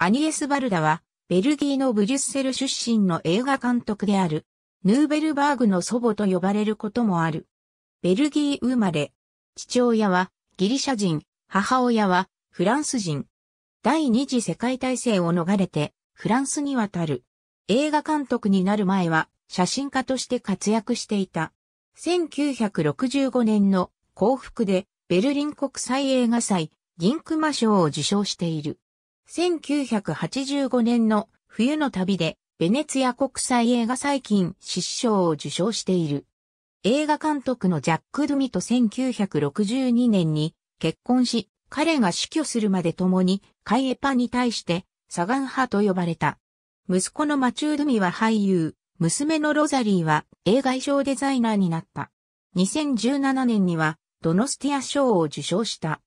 アニエス・バルダは、ベルギーのブリュッセル出身の映画監督である、ヌーベルバーグの祖母と呼ばれることもある。ベルギー生まれ。父親はギリシャ人、母親はフランス人。第二次世界大戦を逃れてフランスに渡る。映画監督になる前は写真家として活躍していた。1965年の幸福でベルリン国際映画祭銀熊賞を受賞している。1985年の冬の旅でベネツィア国際映画最近失子賞を受賞している。映画監督のジャック・ドゥミと1962年に結婚し、彼が死去するまで共にカイエパに対してサガン派と呼ばれた。息子のマチュー・ドゥミは俳優、娘のロザリーは映画衣装デザイナーになった。2017年にはドノスティア賞を受賞した。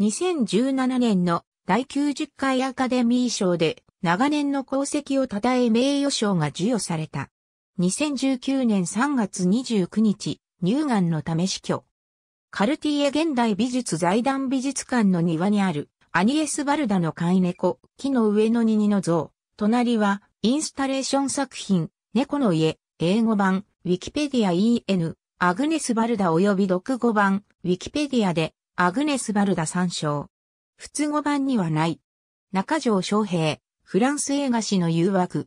2017年の第90回アカデミー賞で長年の功績を称え名誉賞が授与された。2019年3月29日、乳がんのため死去。カルティエ現代美術財団美術館の庭にあるアニエス・バルダの飼い猫、木の上のニニの像。隣はインスタレーション作品、猫の家、英語版、ウィキペディア EN、アグネス・バルダ及び読語版、ウィキペディアで、アグネス・バルダ参照。普通語版にはない。中条昌平、フランス映画史の誘惑。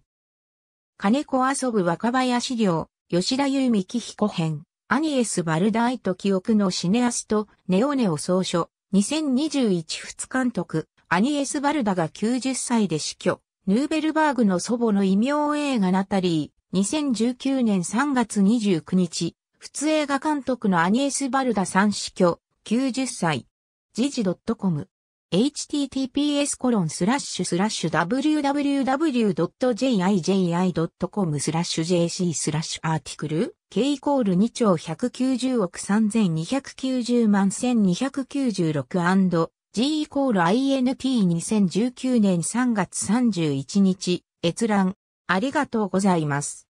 金子遊ぶ若林良、吉田由美紀彦編、アニエス・バルダイと記憶のシネアスト、ネオネオ総書、2021仏監督、アニエス・バルダが90歳で死去、ヌーベルバーグの祖母の異名映画ナタリー、2019年3月29日、普通映画監督のアニエス・バルダさん死去、90歳。時事 .com https コロンスラッシュスラッシュ www.jiji.com スラッシュ jc スラッシュアーティクル k イコール2兆190億3290万1296 g イコール inp2019 年3月31日閲覧ありがとうございます。